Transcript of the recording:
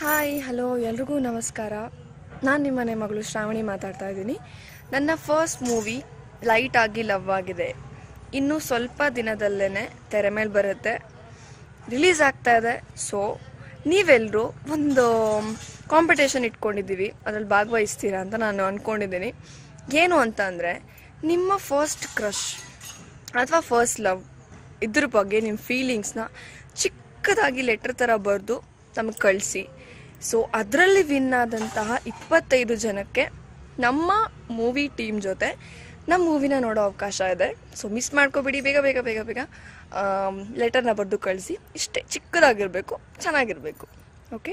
hi hello ಎಲ್ರಿಗೂ ನಮಸ್ಕಾರ ನಾನು ನಿಮ್ಮ ಮನೆ ಮಗಳು ಶ್ರಾವಣಿ ಮಾತಾಡ್ತಾ ಇದ್ದೀನಿ ನನ್ನ ಫಸ್ಟ್ ಮೂವಿ ಲೈಟ್ ಆಗಿ ಲವ್ ಆಗಿದೆ ಇನ್ನೂ ಸ್ವಲ್ಪ ದಿನದಲ್ಲೇ ತೆರೆ ಮೇಲೆ ಬರುತ್ತೆ ರಿಲೀಸ್ ಆಗ್ತಾ ಇದೆ ಸೊ ನೀವೆಲ್ಲರೂ ಒಂದು ಕಾಂಪಿಟೇಷನ್ um, ಇಟ್ಕೊಂಡಿದ್ದೀವಿ ಅದರಲ್ಲಿ ಭಾಗವಹಿಸ್ತೀರಾ ಅಂತ ನಾನು ಅಂದ್ಕೊಂಡಿದ್ದೀನಿ ಏನು ಅಂತ ನಿಮ್ಮ ಫಸ್ಟ್ ಕ್ರಷ್ ಅಥವಾ ಫಸ್ಟ್ ಲವ್ ಇದ್ರ ಬಗ್ಗೆ ನಿಮ್ಮ ಫೀಲಿಂಗ್ಸ್ನ ಚಿಕ್ಕದಾಗಿ ಲೆಟ್ರ್ ಥರ ಬರೆದು ನಮಗೆ ಕಳಿಸಿ ಸೊ ಅದರಲ್ಲಿ ವಿನ್ ಆದಂತಹ ಇಪ್ಪತ್ತೈದು ಜನಕ್ಕೆ ನಮ್ಮ ಮೂವಿ ಟೀಮ್ ಜೊತೆ ನಮ್ಮ ಮೂವಿನ ನೋಡೋ ಅವಕಾಶ ಇದೆ ಸೊ ಮಿಸ್ ಮಾಡ್ಕೋಬೇಡಿ ಬೇಗ ಬೇಗ ಬೇಗ ಬೇಗ ಲೆಟರ್ನ ಬರೆದು ಕಳಿಸಿ ಇಷ್ಟೇ ಚಿಕ್ಕದಾಗಿರಬೇಕು ಚೆನ್ನಾಗಿರಬೇಕು ಓಕೆ